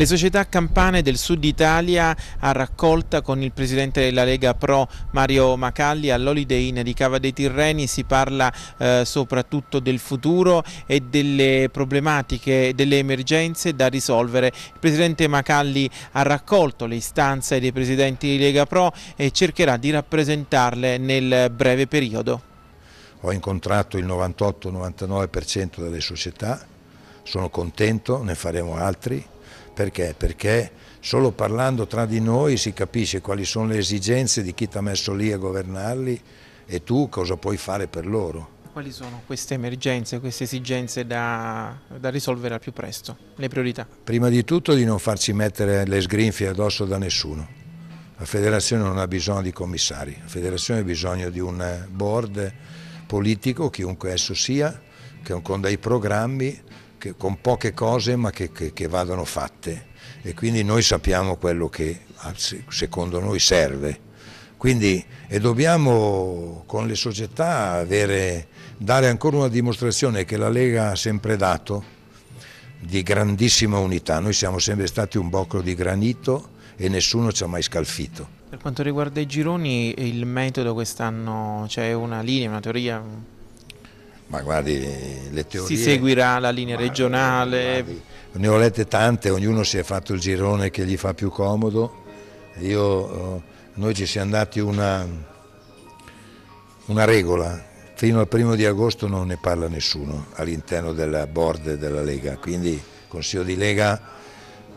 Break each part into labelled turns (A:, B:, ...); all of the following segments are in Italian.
A: Le società campane del sud Italia a raccolta con il presidente della Lega Pro Mario Macalli all'Holiday Inn di Cava dei Tirreni si parla eh, soprattutto del futuro e delle problematiche, delle emergenze da risolvere. Il presidente Macalli ha raccolto le istanze dei presidenti di Lega Pro e cercherà di rappresentarle nel breve periodo.
B: Ho incontrato il 98-99% delle società, sono contento, ne faremo altri. Perché? Perché solo parlando tra di noi si capisce quali sono le esigenze di chi ti ha messo lì a governarli e tu cosa puoi fare per loro.
A: Quali sono queste emergenze, queste esigenze da, da, risolvere al più presto, le priorità?
B: Prima di tutto di non farci mettere le sgrinfie addosso da nessuno. La federazione non ha bisogno di commissari, la federazione ha bisogno di un eh, board politico, chiunque esso sia, che con dei programmi che, con poche cose ma che, che, che vadano fatte e quindi noi sappiamo quello che secondo noi serve. Quindi, e dobbiamo con le società avere, dare ancora una dimostrazione che la Lega ha sempre dato di grandissima unità. Noi siamo sempre stati un boccolo di granito e nessuno ci ha mai scalfito.
A: Per quanto riguarda i gironi, il metodo quest'anno c'è cioè una linea, una teoria?
B: ma guardi le teorie... Si
A: seguirà la linea regionale? Guardi,
B: ne ho lette tante, ognuno si è fatto il girone che gli fa più comodo. Io, eh, noi ci siamo dati una, una regola, fino al primo di agosto non ne parla nessuno all'interno della board della Lega, quindi Consiglio di Lega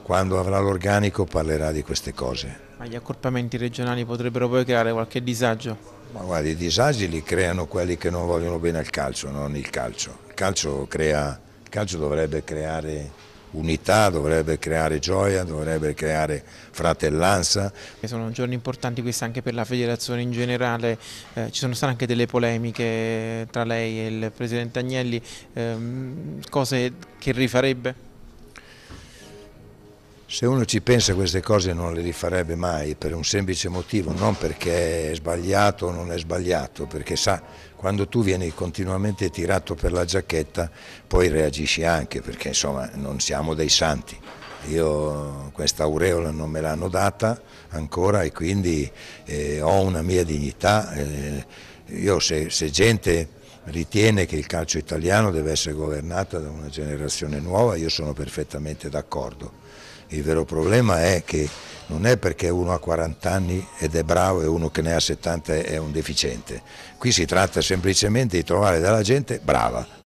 B: quando avrà l'organico parlerà di queste cose.
A: Ma gli accorpamenti regionali potrebbero poi creare qualche disagio?
B: Ma guarda, i disagi li creano quelli che non vogliono bene al calcio, non il calcio. Il calcio, crea, il calcio dovrebbe creare unità, dovrebbe creare gioia, dovrebbe creare fratellanza.
A: Sono giorni importanti questi anche per la federazione in generale, eh, ci sono state anche delle polemiche tra lei e il presidente Agnelli, ehm, cose che rifarebbe?
B: Se uno ci pensa queste cose non le rifarebbe mai per un semplice motivo, non perché è sbagliato o non è sbagliato, perché sa, quando tu vieni continuamente tirato per la giacchetta poi reagisci anche, perché insomma non siamo dei santi. Io questa aureola non me l'hanno data ancora e quindi eh, ho una mia dignità. Eh, io se, se gente ritiene che il calcio italiano deve essere governato da una generazione nuova, io sono perfettamente d'accordo. Il vero problema è che non è perché uno ha 40 anni ed è bravo e uno che ne ha 70 è un deficiente. Qui si tratta semplicemente di trovare della gente brava,